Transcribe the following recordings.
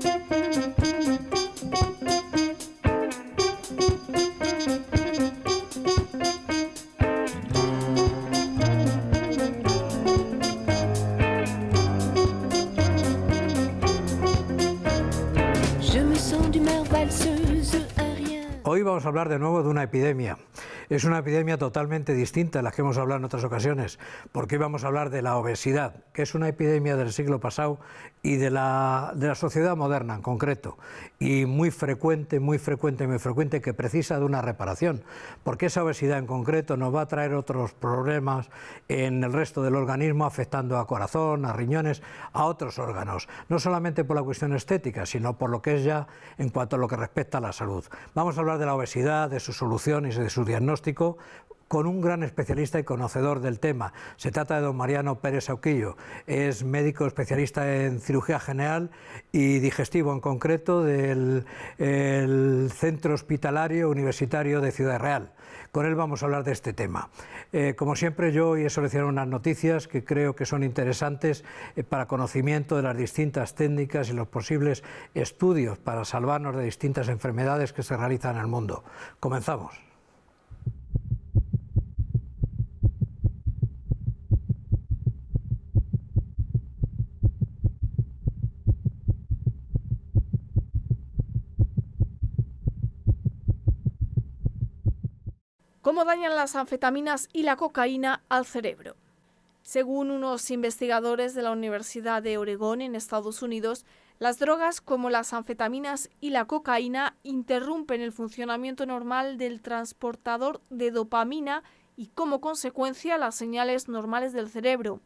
Je me sens d'humeur valseuse. ce rien. Hoy, on va hablar parler de nouveau de épidémie. es una epidemia totalmente distinta a las que hemos hablado en otras ocasiones, porque vamos a hablar de la obesidad, que es una epidemia del siglo pasado y de la, de la sociedad moderna en concreto, y muy frecuente, muy frecuente, muy frecuente, que precisa de una reparación, porque esa obesidad en concreto nos va a traer otros problemas en el resto del organismo, afectando a corazón, a riñones, a otros órganos, no solamente por la cuestión estética, sino por lo que es ya en cuanto a lo que respecta a la salud. Vamos a hablar de la obesidad, de sus soluciones y de su diagnóstico con un gran especialista y conocedor del tema. Se trata de don Mariano Pérez Auquillo. Es médico especialista en cirugía general y digestivo en concreto del Centro Hospitalario Universitario de Ciudad Real. Con él vamos a hablar de este tema. Eh, como siempre, yo hoy he seleccionado unas noticias que creo que son interesantes eh, para conocimiento de las distintas técnicas y los posibles estudios para salvarnos de distintas enfermedades que se realizan en el mundo. Comenzamos. cómo dañan las anfetaminas y la cocaína al cerebro. Según unos investigadores de la Universidad de Oregón en Estados Unidos, las drogas como las anfetaminas y la cocaína interrumpen el funcionamiento normal del transportador de dopamina y como consecuencia las señales normales del cerebro.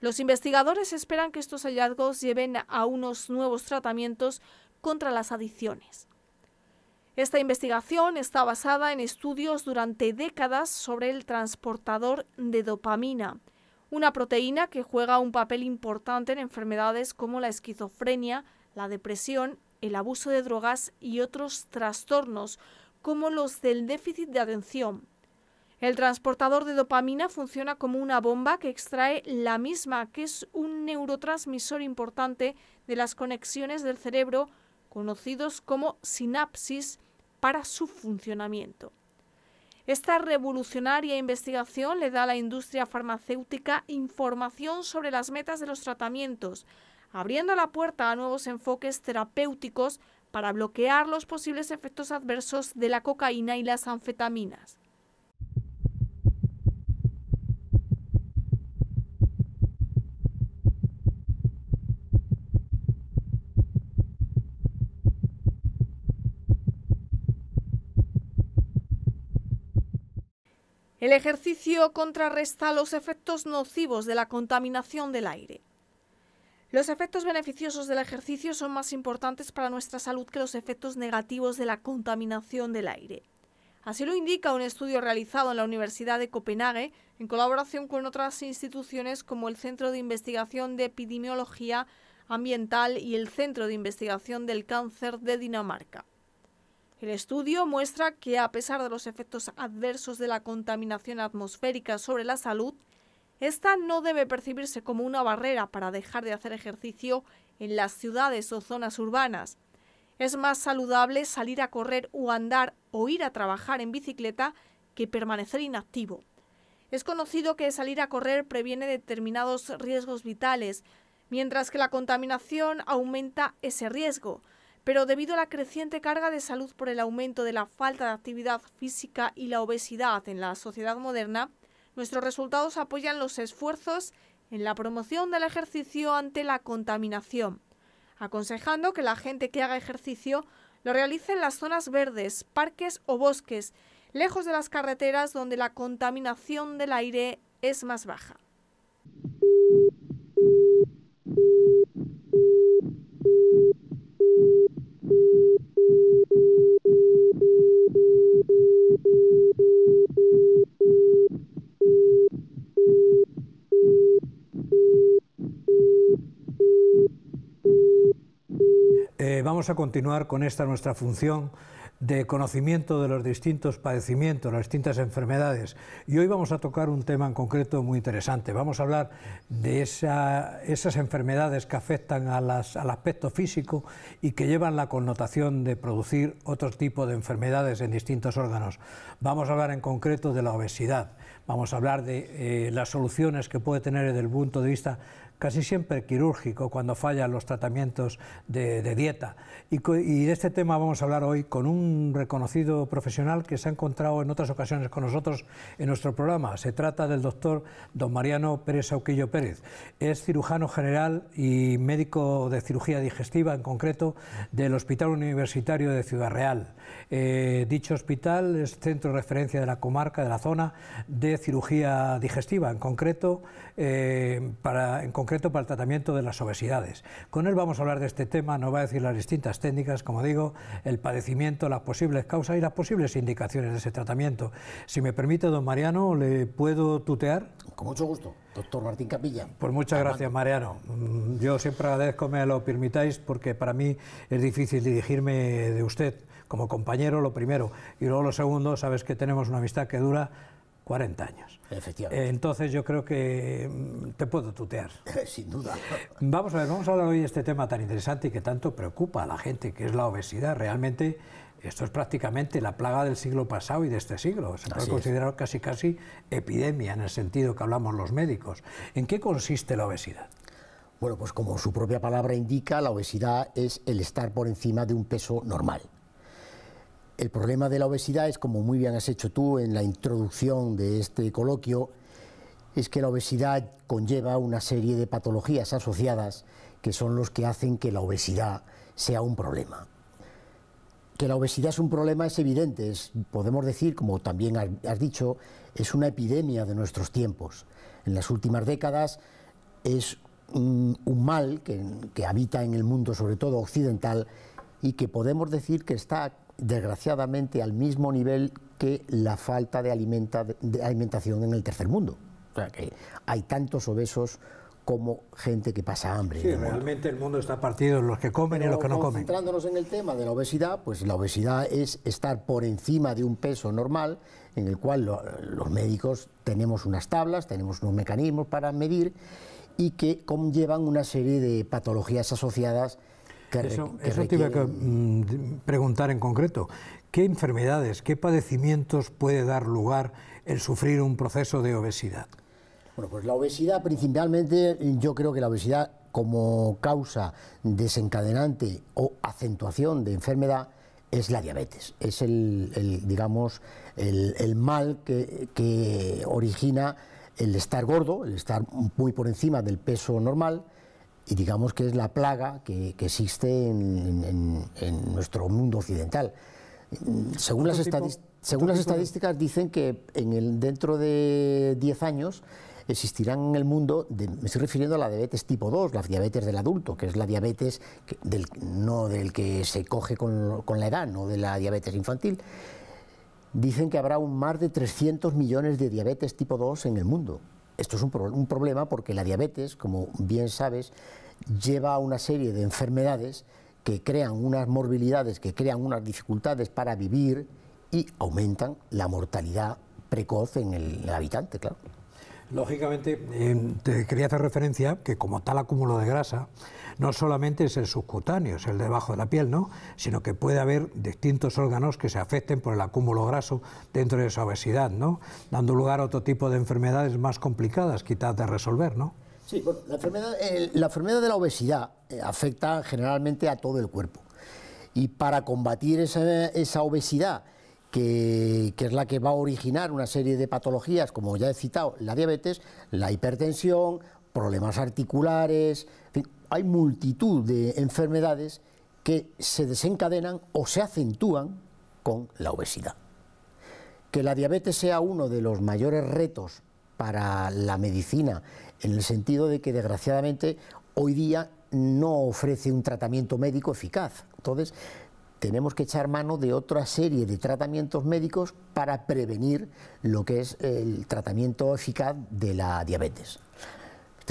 Los investigadores esperan que estos hallazgos lleven a unos nuevos tratamientos contra las adicciones. Esta investigación está basada en estudios durante décadas sobre el transportador de dopamina, una proteína que juega un papel importante en enfermedades como la esquizofrenia, la depresión, el abuso de drogas y otros trastornos, como los del déficit de atención. El transportador de dopamina funciona como una bomba que extrae la misma, que es un neurotransmisor importante de las conexiones del cerebro, conocidos como sinapsis, para su funcionamiento. Esta revolucionaria investigación le da a la industria farmacéutica información sobre las metas de los tratamientos, abriendo la puerta a nuevos enfoques terapéuticos para bloquear los posibles efectos adversos de la cocaína y las anfetaminas. El ejercicio contrarresta los efectos nocivos de la contaminación del aire. Los efectos beneficiosos del ejercicio son más importantes para nuestra salud que los efectos negativos de la contaminación del aire. Así lo indica un estudio realizado en la Universidad de Copenhague en colaboración con otras instituciones como el Centro de Investigación de Epidemiología Ambiental y el Centro de Investigación del Cáncer de Dinamarca. El estudio muestra que, a pesar de los efectos adversos de la contaminación atmosférica sobre la salud, esta no debe percibirse como una barrera para dejar de hacer ejercicio en las ciudades o zonas urbanas. Es más saludable salir a correr o andar o ir a trabajar en bicicleta que permanecer inactivo. Es conocido que salir a correr previene determinados riesgos vitales, mientras que la contaminación aumenta ese riesgo pero debido a la creciente carga de salud por el aumento de la falta de actividad física y la obesidad en la sociedad moderna, nuestros resultados apoyan los esfuerzos en la promoción del ejercicio ante la contaminación, aconsejando que la gente que haga ejercicio lo realice en las zonas verdes, parques o bosques, lejos de las carreteras donde la contaminación del aire es más baja. Eh, vamos a continuar con esta nuestra función de conocimiento de los distintos padecimientos, las distintas enfermedades. Y hoy vamos a tocar un tema en concreto muy interesante. Vamos a hablar de esas enfermedades que afectan al aspecto físico y que llevan la connotación de producir otro tipo de enfermedades en distintos órganos. Vamos a hablar en concreto de la obesidad. Vamos a hablar de eh, las soluciones que puede tener desde el punto de vista casi siempre quirúrgico cuando fallan los tratamientos de, dieta. Y, de este tema vamos a hablar hoy con un reconocido profesional que se ha encontrado en otras ocasiones con nosotros en nuestro programa. Se trata del doctor don Mariano Pérez Sauquillo Pérez. Es cirujano general y médico de cirugía digestiva, en concreto del Hospital Universitario de Ciudad Real. Eh, dicho hospital es centro de referencia de la comarca, de la zona de cirugía digestiva, en concreto, eh, para, en concreto concreto para el tratamiento de las obesidades. Con él vamos a hablar de este tema, nos va a decir las distintas técnicas, como digo, el padecimiento, las posibles causas y las posibles indicaciones de ese tratamiento. Si me permite, don Mariano, ¿le puedo tutear? Con mucho gusto, doctor Martín Capilla. Pues muchas gracias, Mariano. Mm, yo siempre agradezco me lo permitáis porque para mí es difícil dirigirme de usted como compañero, lo primero, y luego lo segundo, sabes que tenemos una amistad que dura 40 años. Efectivamente. Eh, entonces yo creo que mm, te puedo tutear. Sin duda. Vamos a ver, vamos a hablar hoy de este tema tan interesante y que tanto preocupa a la gente, que es la obesidad. Realmente esto es prácticamente la plaga del siglo pasado y de este siglo. Se puede considerar casi casi epidemia en el sentido que hablamos los médicos. ¿En qué consiste la obesidad? Bueno, pues como su propia palabra indica, la obesidad es el estar por encima de un peso normal. El problema de la obesidad es, como muy bien has hecho tú en la introducción de este coloquio, es que la obesidad conlleva una serie de patologías asociadas que son los que hacen que la obesidad sea un problema. Que la obesidad es un problema es evidente, es, podemos decir, como también has dicho, es una epidemia de nuestros tiempos. En las últimas décadas es un, mal que, que habita en el mundo, sobre todo occidental, y que podemos decir que está desgraciadamente, al mismo nivel que la falta de, alimentación en el tercer mundo. O sea, que hay tantos obesos como gente que pasa hambre. Sí, realmente el mundo está partido en los que comen y los que no comen. centrándonos en el tema de la obesidad, pues la obesidad es estar por encima de un peso normal, en el cual los médicos tenemos unas tablas, tenemos unos mecanismos para medir y que conllevan una serie de patologías asociadas eso, que te iba a mm, preguntar en concreto. ¿Qué enfermedades, qué padecimientos puede dar lugar el sufrir un proceso de obesidad? Bueno, pues la obesidad principalmente, yo creo que la obesidad como causa desencadenante o acentuación de enfermedad es la diabetes, es el, digamos, el, mal que, que, origina el estar gordo, el estar muy por encima del peso normal, y digamos que es la plaga que, existe en, nuestro mundo occidental. Según las, estadísticas dicen que en el, dentro de 10 años existirán en el mundo, me estoy refiriendo a la diabetes tipo 2, la diabetes del adulto, que es la diabetes no del que se coge con, la edad, no de la diabetes infantil. Dicen que habrá un más de 300 millones de diabetes tipo 2 en el mundo. Esto es un, problema porque la diabetes, como bien sabes, lleva a una serie de enfermedades que crean unas morbilidades, que crean unas dificultades para vivir y aumentan la mortalidad precoz en el, habitante, claro. Lógicamente, eh, te quería hacer referencia que como tal acúmulo de grasa, no solamente es el subcutáneo, es el debajo de la piel, ¿no? sino que puede haber distintos órganos que se afecten por el acúmulo graso dentro de esa obesidad, ¿no? dando lugar a otro tipo de enfermedades más complicadas, quizás de resolver. ¿no? Sí, la, enfermedad, la enfermedad de la obesidad eh, afecta generalmente a todo el cuerpo. Y para combatir esa, obesidad, que, es la que va a originar una serie de patologías, como ya he citado, la diabetes, la hipertensión, problemas articulares, hay multitud de enfermedades que se desencadenan o se acentúan con la obesidad. Que la diabetes sea uno de los mayores retos para la medicina, en el sentido de que desgraciadamente hoy día no ofrece un tratamiento médico eficaz. Entonces, tenemos que echar mano de otra serie de tratamientos médicos para prevenir lo que es el tratamiento eficaz de la diabetes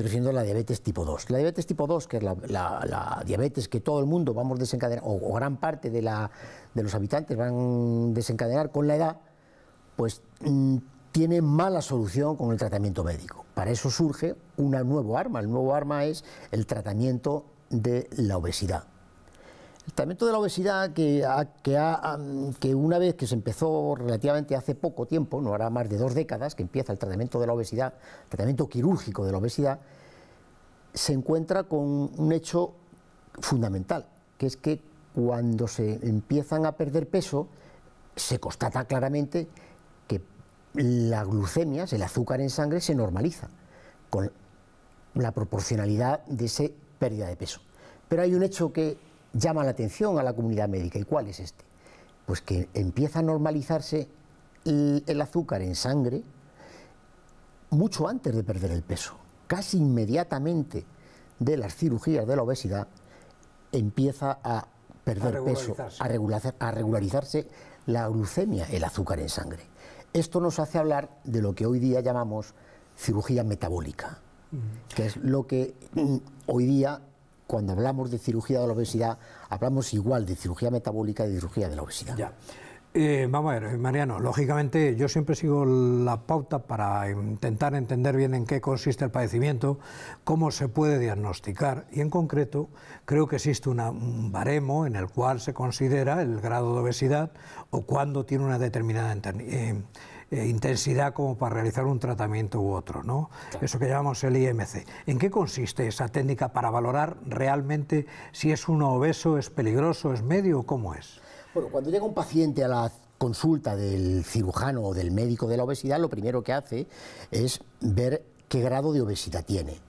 estoy la diabetes tipo 2. La diabetes tipo 2, que es la, diabetes que todo el mundo vamos a desencadenar o, gran parte de, la, de los habitantes van a desencadenar con la edad, pues mm, tiene mala solución con el tratamiento médico. Para eso surge una nuevo arma. El nuevo arma es el tratamiento de la obesidad. El tratamiento de la obesidad, que, que, una vez que se empezó relativamente hace poco tiempo, no hará más de dos décadas que empieza el tratamiento de la obesidad, tratamiento quirúrgico de la obesidad, se encuentra con un hecho fundamental, que es que cuando se empiezan a perder peso, se constata claramente que la glucemia, el azúcar en sangre, se normaliza con la proporcionalidad de esa pérdida de peso. Pero hay un hecho que llama la atención a la comunidad médica. ¿Y cuál es este? Pues que empieza a normalizarse el, azúcar en sangre mucho antes de perder el peso, casi inmediatamente de las cirugías de la obesidad, empieza a perder peso, a, regular, a regularizarse la glucemia, el azúcar en sangre. Esto nos hace hablar de lo que hoy día llamamos cirugía metabólica, que es lo que mm, hoy día cuando hablamos de cirugía de la obesidad, hablamos igual de cirugía metabólica y de cirugía de la obesidad. Eh, vamos a ver, eh, Mariano, lógicamente yo siempre sigo la pauta para intentar entender bien en qué consiste el padecimiento, cómo se puede diagnosticar y en concreto creo que existe un baremo en el cual se considera el grado de obesidad o cuando tiene una determinada... Eh, eh, intensidad como para realizar un tratamiento u otro, ¿no? Eso que llamamos el IMC. ¿En qué consiste esa técnica para valorar realmente si es uno obeso, es peligroso, es medio o cómo es? Bueno, cuando llega un paciente a la consulta del cirujano o del médico de la obesidad, lo primero que hace es ver qué grado de obesidad tiene.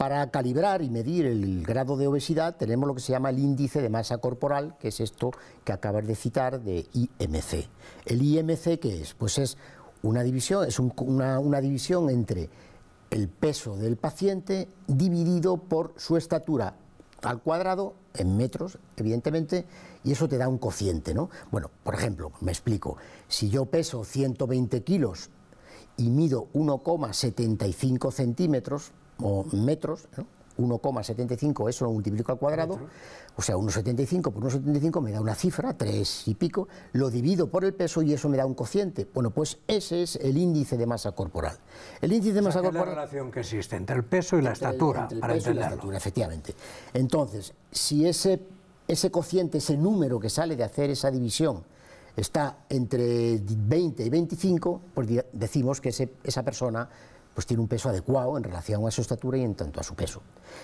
Para calibrar y medir el grado de obesidad tenemos lo que se llama el índice de masa corporal, que es esto que acabas de citar de IMC. ¿El IMC qué es? Pues es una división, es una, una división entre el peso del paciente dividido por su estatura al cuadrado en metros, evidentemente, y eso te da un cociente, ¿no? Bueno, por ejemplo, me explico, si yo peso 120 kilos y mido 1,75 centímetros, o metros, ¿no? 1,75, eso lo multiplico al cuadrado, o sea, 1,75 por 1,75 me da una cifra, 3 y pico, lo divido por el peso y eso me da un cociente. Bueno, pues ese es el índice de masa corporal. El índice de masa corporal... Es la relación que existe entre el peso y la estatura, para entenderlo. La estatura, efectivamente. Entonces, si ese, ese cociente, ese número que sale de hacer esa división, está entre 20 y 25, pues decimos que esa persona pues tiene un peso adecuado en relación a su estatura y en tanto a su peso.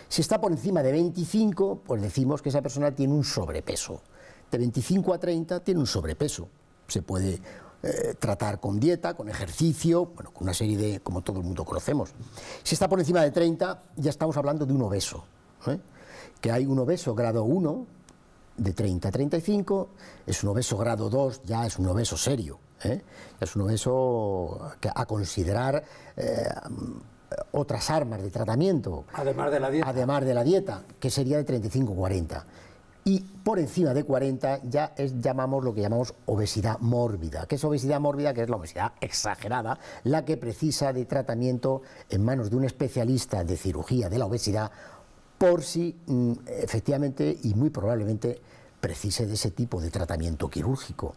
Si está por encima de 25, pues decimos que esa persona tiene un sobrepeso. De 25 a 30 tiene un sobrepeso. Se puede eh, tratar con dieta, con ejercicio, bueno, con una serie de, como todo el mundo conocemos. Si está por encima de 30, ya estamos hablando de un obeso. ¿eh? Que hay un obeso grado 1, de 30 a 35, es un obeso grado 2, ya es un obeso serio ¿eh? Es uno obeso que a considerar eh, otras armas de tratamiento. Además de la dieta. Además de la dieta, que sería de 35-40. Y por encima de 40 ya es, llamamos lo que llamamos obesidad mórbida. ¿Qué es obesidad mórbida? Que es la obesidad exagerada, la que precisa de tratamiento en manos de un especialista de cirugía de la obesidad por si mm, efectivamente y muy probablemente precise de ese tipo de tratamiento quirúrgico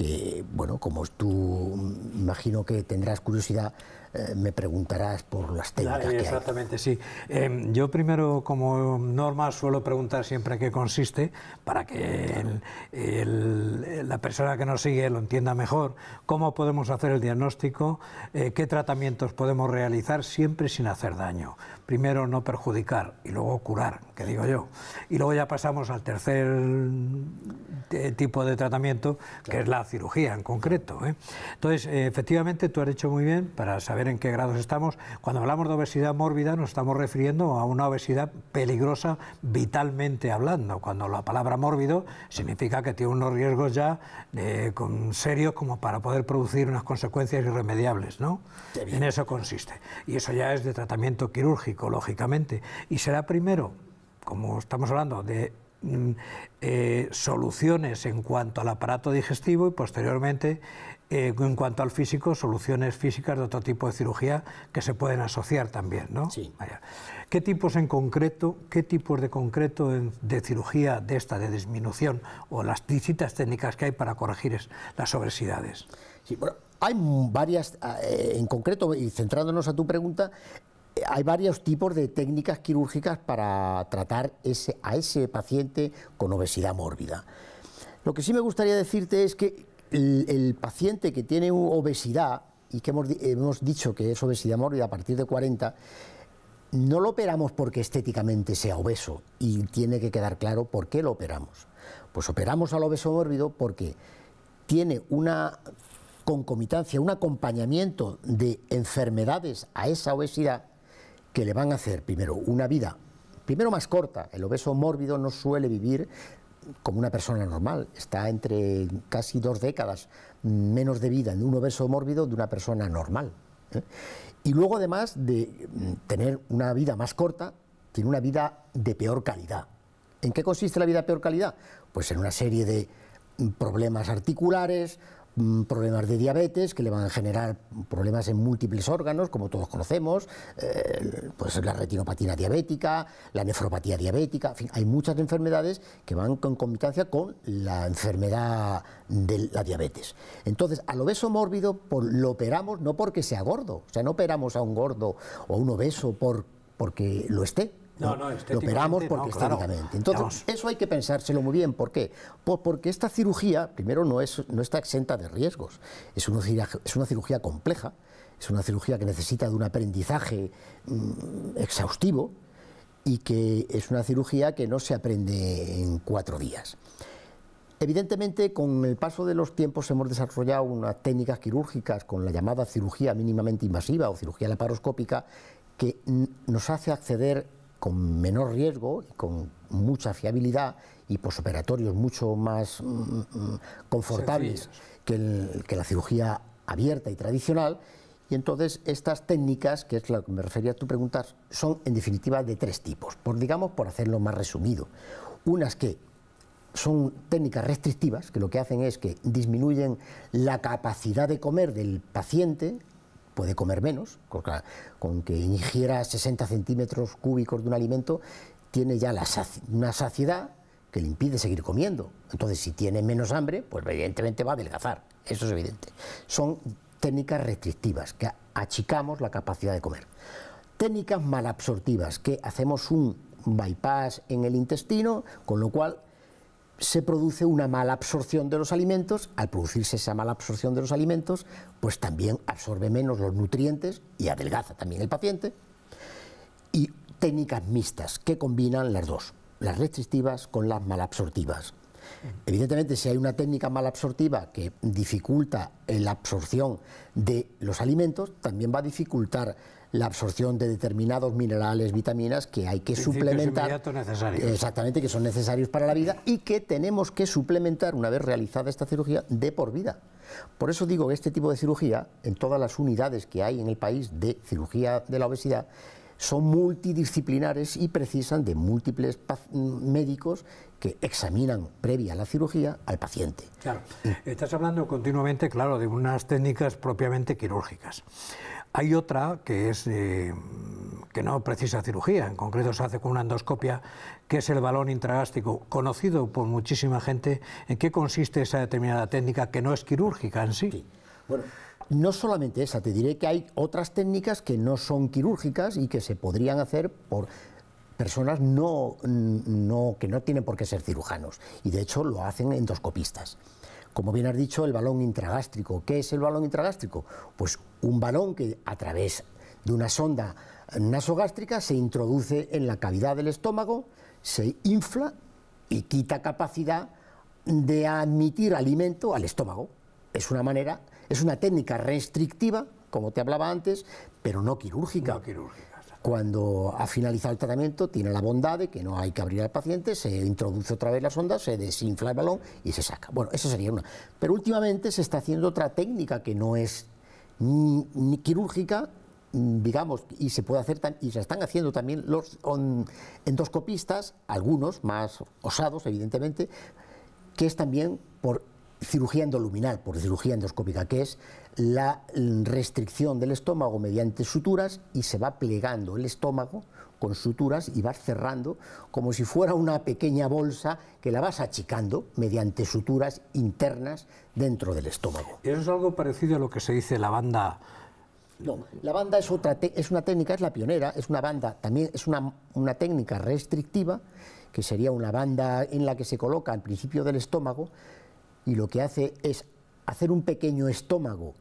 que, bueno, como tú mm, imagino que tendrás curiosidad, eh, me preguntarás por las técnicas. exactamente, sí. Eh, yo primero, como norma, suelo preguntar siempre qué consiste para que la persona que nos sigue lo entienda mejor, cómo podemos hacer el diagnóstico, eh, qué tratamientos podemos realizar siempre sin hacer daño. Primero no perjudicar y luego curar, que digo yo. Y luego ya pasamos al tercer mm, tipo de tratamiento, que es la cirugía en concreto. ¿eh? Entonces, eh, efectivamente, tú has hecho muy bien para saber en qué grados estamos. Cuando hablamos de obesidad mórbida nos estamos refiriendo a una obesidad peligrosa vitalmente hablando. Cuando la palabra mórbido significa que tiene unos riesgos ya eh, con serios como para poder producir unas consecuencias irremediables. ¿no? En eso consiste. Y eso ya es de tratamiento quirúrgico, lógicamente. Y será primero, como estamos hablando de Mm, eh, soluciones en cuanto al aparato digestivo y posteriormente eh, en cuanto al físico, soluciones físicas de otro tipo de cirugía que se pueden asociar también, ¿Qué tipos en concreto, qué tipos de concreto de cirugía de esta, de disminución, o las distintas técnicas que hay para corregir las obesidades? Sí, bueno, hay varias, eh, en concreto, y centrándonos a tu pregunta, hay varios tipos de técnicas quirúrgicas para tratar a ese paciente con obesidad mórbida. Lo que sí me gustaría decirte es que el, paciente que tiene obesidad y que hemos, hemos dicho que es obesidad mórbida a partir de 40, no lo operamos porque estéticamente sea obeso y tiene que quedar claro por qué lo operamos. Pues operamos al obeso mórbido porque tiene una concomitancia, un acompañamiento de enfermedades a esa obesidad que le van a hacer, primero, una vida, primero más corta. El obeso mórbido no suele vivir como una persona normal, está entre casi dos décadas menos de vida en un obeso mórbido de una persona normal. ¿eh? Y luego, además de mm, tener una vida más corta, tiene una vida de peor calidad. ¿En qué consiste la vida de peor calidad? Pues en una serie de mm, problemas articulares, Mm, problemas de diabetes que le van a generar problemas en múltiples órganos, como todos conocemos, eh, pues la retinopatía diabética, la nefropatía diabética, en fin, hay muchas enfermedades que van con concomitancia con la enfermedad de la diabetes. Entonces, al obeso mórbido lo operamos no porque sea gordo, o sea, no operamos a un gordo o a un obeso por, porque lo esté, no, no, lo operamos porque no, claro. Entonces, eso hay que pensárselo muy bien. ¿Por qué? Pues porque esta cirugía, primero, no, es, no está exenta de riesgos. Es una cirugía, es una cirugía compleja, es una cirugía que necesita de un aprendizaje mm, exhaustivo y que es una cirugía que no se aprende en cuatro días. Evidentemente, con el paso de los tiempos hemos desarrollado unas técnicas quirúrgicas con la llamada cirugía mínimamente invasiva o cirugía laparoscópica que nos hace acceder con menor riesgo y con mucha fiabilidad y operatorios mucho más mm, mm, confortables que, que, la cirugía abierta y tradicional. Y entonces estas técnicas, que es lo que me refería a tu pregunta, son en definitiva de tres tipos, por, digamos por hacerlo más resumido. Unas que son técnicas restrictivas, que lo que hacen es que disminuyen la capacidad de comer del paciente, puede comer menos, con, que ingiera 60 centímetros cúbicos de un alimento, tiene ya una saciedad que le impide seguir comiendo. Entonces, si tiene menos hambre, pues evidentemente va a adelgazar, eso es evidente. Son técnicas restrictivas, que achicamos la capacidad de comer. Técnicas malabsortivas, que hacemos un bypass en el intestino, con lo cual se produce una mala absorción de los alimentos, al producirse esa mala absorción de los alimentos, pues también absorbe menos los nutrientes y adelgaza también el paciente, y técnicas mixtas que combinan las dos, las restrictivas con las malabsortivas. Evidentemente, si hay una técnica malabsortiva que dificulta la absorción de los alimentos, también va a dificultar la absorción de determinados minerales, vitaminas que hay que suplementar. Exactamente, que son necesarios para la vida y que tenemos que suplementar una vez realizada esta cirugía de por vida. Por eso digo que este tipo de cirugía, en todas las unidades que hay en el país de cirugía de la obesidad, son multidisciplinares y precisan de múltiples médicos que examinan previa a la cirugía al paciente. Claro, estás hablando continuamente, claro, de unas técnicas propiamente quirúrgicas. Hay otra que es eh, que no precisa cirugía, en concreto se hace con una endoscopia, que es el balón intragástrico, conocido por muchísima gente. ¿En qué consiste esa determinada técnica que no es quirúrgica en sí? Bueno, no solamente esa, te diré que hay otras técnicas que no son quirúrgicas y que se podrían hacer por personas no, no, que no tienen por qué ser cirujanos, y de hecho lo hacen endoscopistas. Como bien has dicho, el balón intragástrico. ¿Qué es el balón intragástrico? Pues un balón que a través de una sonda nasogástrica se introduce en la cavidad del estómago, se infla y quita capacidad de admitir alimento al estómago. Es una manera, es una técnica restrictiva, como te hablaba antes, pero no quirúrgica. No quirúrgica cuando ha finalizado el tratamiento, tiene la bondad de que no hay que abrir al paciente, se introduce otra vez la sonda, se desinfla el balón y se saca. Bueno, eso sería una. Pero últimamente se está haciendo otra técnica que no es Mm, quirúrgica, mm, digamos, y se puede hacer, y se están haciendo también los endoscopistas, algunos más osados, evidentemente, que es también por cirugía endoluminal, por cirugía endoscópica, que es la restricción del estómago mediante suturas y se va plegando el estómago con suturas y vas cerrando como si fuera una pequeña bolsa que la vas achicando mediante suturas internas dentro del estómago. Eso es algo parecido a lo que se dice la banda no, la banda es, otra es una técnica, es la pionera, es una banda, también es una, una, técnica restrictiva, que sería una banda en la que se coloca al principio del estómago y lo que hace es hacer un pequeño estómago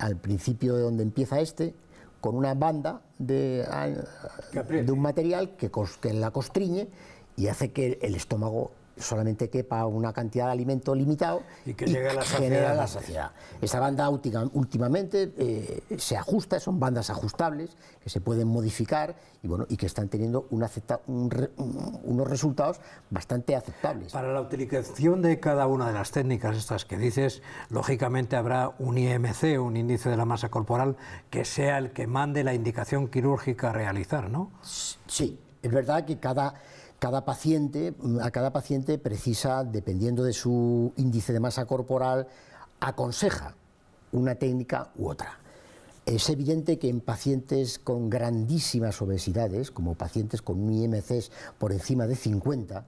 al principio de donde empieza este, con una banda de, ah, de un material que, la costriñe y hace que el estómago solamente quepa una cantidad de alimento limitado y que llegue a la saciedad. Esta banda óptica últimamente eh, se ajusta, son bandas ajustables que se pueden modificar y bueno y que están teniendo unos resultados bastante aceptables. Para la utilización de cada una de las técnicas estas que dices, lógicamente habrá un IMC, un índice de la masa corporal, que sea el que mande la indicación quirúrgica a realizar, ¿no? Sí, es verdad que cada cada paciente, a cada paciente precisa, dependiendo de su índice de masa corporal, aconseja una técnica u otra. Es evidente que en pacientes con grandísimas obesidades, como pacientes con un IMC por encima de 50,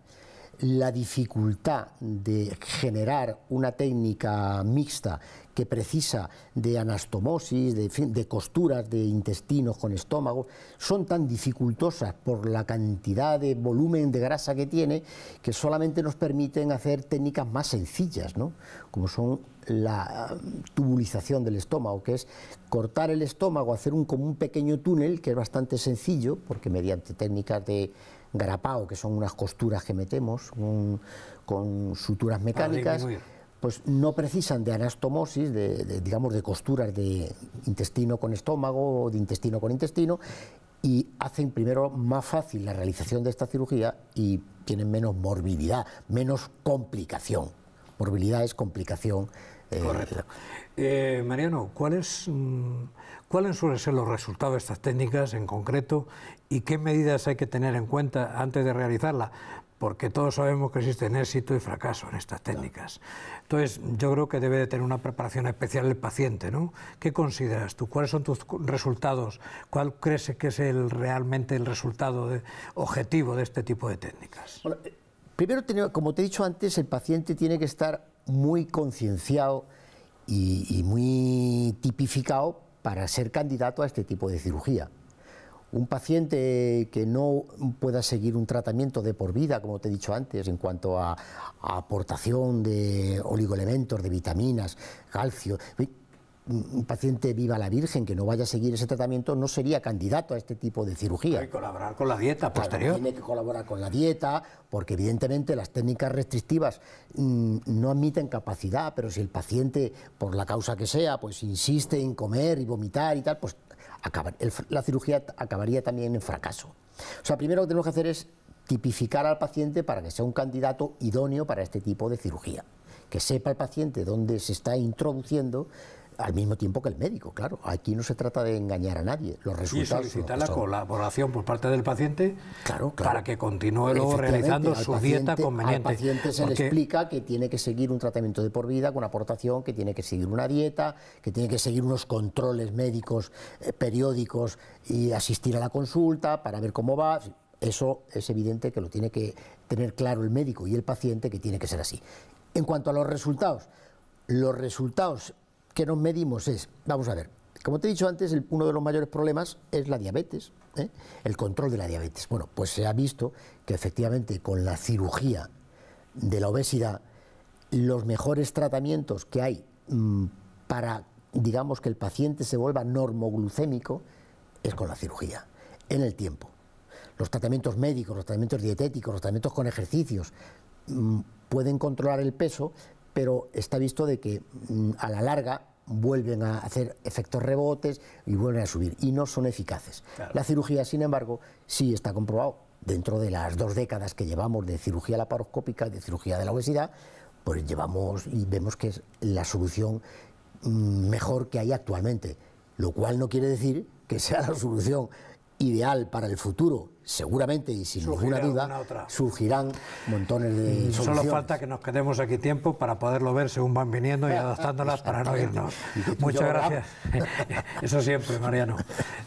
la dificultad de generar una técnica mixta que precisa de anastomosis, de, costuras de intestinos con estómago, son tan dificultosas por la cantidad de volumen de grasa que tiene que solamente nos permiten hacer técnicas más sencillas, ¿no? como son la mm, tubulización del estómago, que es cortar el estómago, hacer un, como un pequeño túnel, que es bastante sencillo, porque mediante técnicas de grapado, que son unas costuras que metemos con suturas ah, mecánicas, pues no precisan de anastomosis, de, digamos de costuras de intestino con estómago o de intestino con intestino, y hacen primero más fácil la realización de esta cirugía y tienen menos morbilidad, menos complicación. Morbilidad es complicación. Eh, eh, Mariano, ¿cuáles mm, cuáles suelen ser los resultados de estas técnicas en concreto y qué medidas hay que tener en cuenta antes de realizarla? porque todos sabemos que existen éxito y fracaso en estas técnicas. Entonces, yo creo que debe de tener una preparación especial el paciente, ¿no? ¿Qué consideras tú? ¿Cuáles son tus resultados? ¿Cuál crees que es realmente el resultado objetivo de este tipo de técnicas? Eh, primero, como te he dicho antes, el paciente tiene que estar muy concienciado y muy tipificado para ser candidato a este tipo de cirugía. Un paciente que no pueda seguir un tratamiento de por vida, como te he dicho antes, en cuanto a, aportación de oligoelementos, de vitaminas, calcio, un paciente viva la Virgen que no vaya a seguir ese tratamiento no sería candidato a este tipo de cirugía. Hay que colaborar con la dieta posterior. tiene que colaborar con la dieta, porque evidentemente las técnicas restrictivas mm, no admiten capacidad, pero si el paciente, por la causa que sea, pues insiste en comer y vomitar y tal, pues la cirugía acabaría también en fracaso. O sea, primero lo que tenemos que hacer es tipificar al paciente para que sea un candidato idóneo para este tipo de cirugía, que sepa el paciente dónde se está introduciendo al mismo tiempo que el médico, claro. Aquí no se trata de engañar a nadie. Los resultados. Y solicitar la colaboración por parte del paciente claro, para que continúe luego realizando su dieta conveniente. Al paciente se le explica que tiene que seguir un tratamiento de por vida con aportación, que tiene que seguir una dieta, que tiene que seguir unos controles médicos eh, periódicos y asistir a la consulta para ver cómo va. Eso es evidente que lo tiene que tener claro el médico y el paciente que tiene que ser así. En cuanto a los resultados, los resultados que nos medimos es, vamos a ver, como te he dicho antes, uno de los mayores problemas es la diabetes, ¿eh? el control de la diabetes. Bueno, pues se ha visto que efectivamente con la cirugía de la obesidad, los mejores tratamientos que hay mm, para, digamos, que el paciente se vuelva normoglucémico es con la cirugía, en el tiempo. Los tratamientos médicos, los tratamientos dietéticos, los tratamientos con ejercicios mm, pueden controlar el peso, pero está visto de que mm, a la larga vuelven a hacer efectos rebotes y vuelven a subir y no son eficaces. La cirugía, sin embargo, sí está comprobado dentro de las dos décadas que llevamos de cirugía laparoscópica y de cirugía de la obesidad, pues llevamos y vemos que es la solución mm, mejor que hay actualmente, lo cual no quiere decir que sea la solución ideal para el futuro, seguramente y sin ninguna duda surgirán montones de mm, soluciones. Solo falta que nos quedemos aquí tiempo para poderlo ver según van viniendo y adaptándolas para no irnos. Muchas gracias. Eso siempre, Mariano.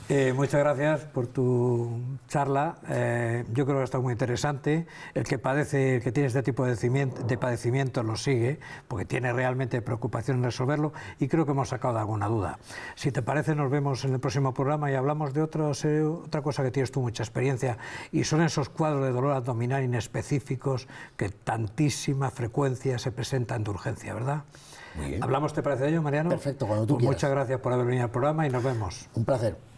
Eh, muchas gracias por tu charla. Eh, yo creo que ha estado muy interesante. El que padece, el que tiene este tipo de, de lo sigue, porque tiene realmente preocupación en resolverlo y creo que hemos sacado alguna duda. Si te parece, nos vemos en el próximo programa y hablamos de eh, otra cosa que tienes tú mucha experiencia y son esos cuadros de dolor abdominal inespecíficos que tantísima frecuencia se presentan de urgencia, ¿verdad? Muy bien. ¿Hablamos, te parece, de ello, Mariano? Perfecto, cuando tú pues quieras. Muchas gracias por haber venido al programa y nos vemos. Un placer.